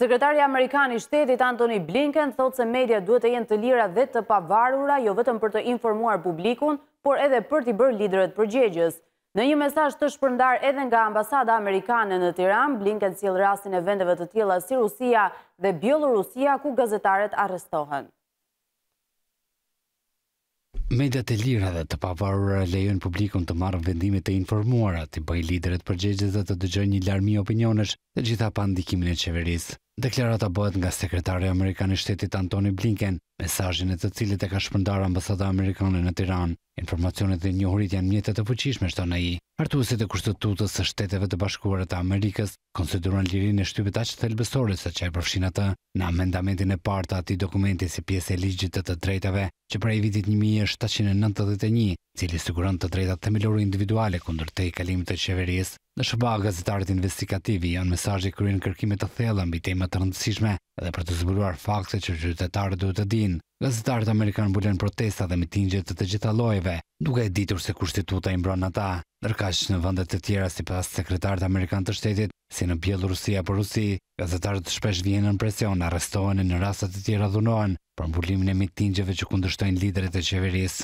Sekretarja i shtetit Antoni Blinken thot se media duhet të jenë të lira dhe të pavarura, jo vetëm për të informuar publikun, por edhe për t'i bërë lideret përgjegjës. Në një mesaj të shpërndar edhe nga ambasada Amerikane në Tiran, Blinken cilë rastin e vendeve të tjela si Rusia dhe Bielorusia, ku gazetaret arrestohen. Mediat e lira dhe të pavarura lejon publikun të marrë vendimit të informuara, të bëj lideret përgjegjës dhe të dëgjën një larmi opinionesh dhe gjitha pa ndikimin e qeverisë. Deklarata bëhet nga sekretari amerikan i shtetit Antoni Blinken, mesazhin e të cilit e ka shpërndarë ambasada amerikane në Tiranë. Informacionet dhe njohurit janë mjetet të fuqishme, shto në i. Artuset e kushtetutës së shteteve të bashkuarët të Amerikës konsiduran lirin e shtypit aqë të elbësore së e përfshinat të në amendamentin e parta ati dokumenti si pjesë e ligjit të të drejtave që prej vitit 1791, cili sigurant të drejtat të individuale kundur të i kalimit të qeveris. Në shëba gazetarët investigativi janë mesajë i kërinë kërkimit të thellën bitemet të rëndësishme dhe për të zbuluar fakse që gjithetarët duhet të dinë. Gazetarët Amerikan bulen protesta dhe mitingje të të gjitha lojeve, duke e ditur se kushtituta imbron ata, nërkash në vëndet të tjera si pas sekretarët Amerikan të shtetit, si në pjellë Rusia për Rusi, gazetarët shpesh vjenë në presion, arrestohen e në rasat të tjera dhunohen për mbulimin e mitingjeve që kundështojnë lideret e qeveris.